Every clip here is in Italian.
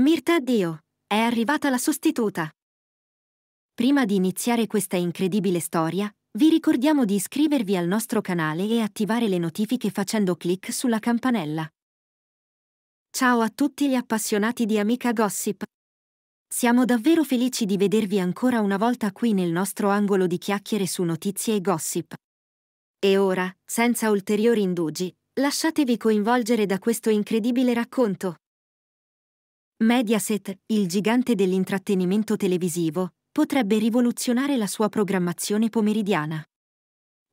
Mirta, addio! è arrivata la sostituta. Prima di iniziare questa incredibile storia, vi ricordiamo di iscrivervi al nostro canale e attivare le notifiche facendo clic sulla campanella. Ciao a tutti gli appassionati di Amica Gossip. Siamo davvero felici di vedervi ancora una volta qui nel nostro angolo di chiacchiere su notizie e gossip. E ora, senza ulteriori indugi, lasciatevi coinvolgere da questo incredibile racconto. Mediaset, il gigante dell'intrattenimento televisivo, potrebbe rivoluzionare la sua programmazione pomeridiana.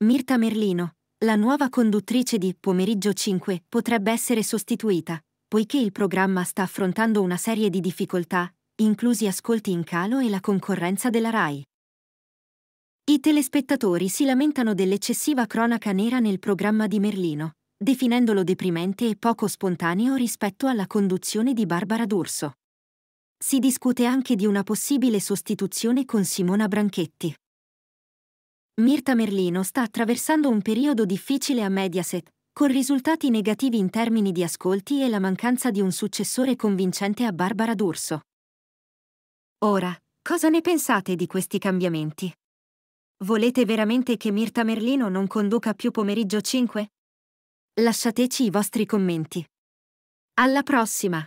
Mirta Merlino, la nuova conduttrice di Pomeriggio 5, potrebbe essere sostituita, poiché il programma sta affrontando una serie di difficoltà, inclusi ascolti in calo e la concorrenza della RAI. I telespettatori si lamentano dell'eccessiva cronaca nera nel programma di Merlino, definendolo deprimente e poco spontaneo rispetto alla conduzione di Barbara D'Urso. Si discute anche di una possibile sostituzione con Simona Branchetti. Mirta Merlino sta attraversando un periodo difficile a Mediaset, con risultati negativi in termini di ascolti e la mancanza di un successore convincente a Barbara D'Urso. Ora, cosa ne pensate di questi cambiamenti? Volete veramente che Mirta Merlino non conduca più pomeriggio 5? Lasciateci i vostri commenti. Alla prossima!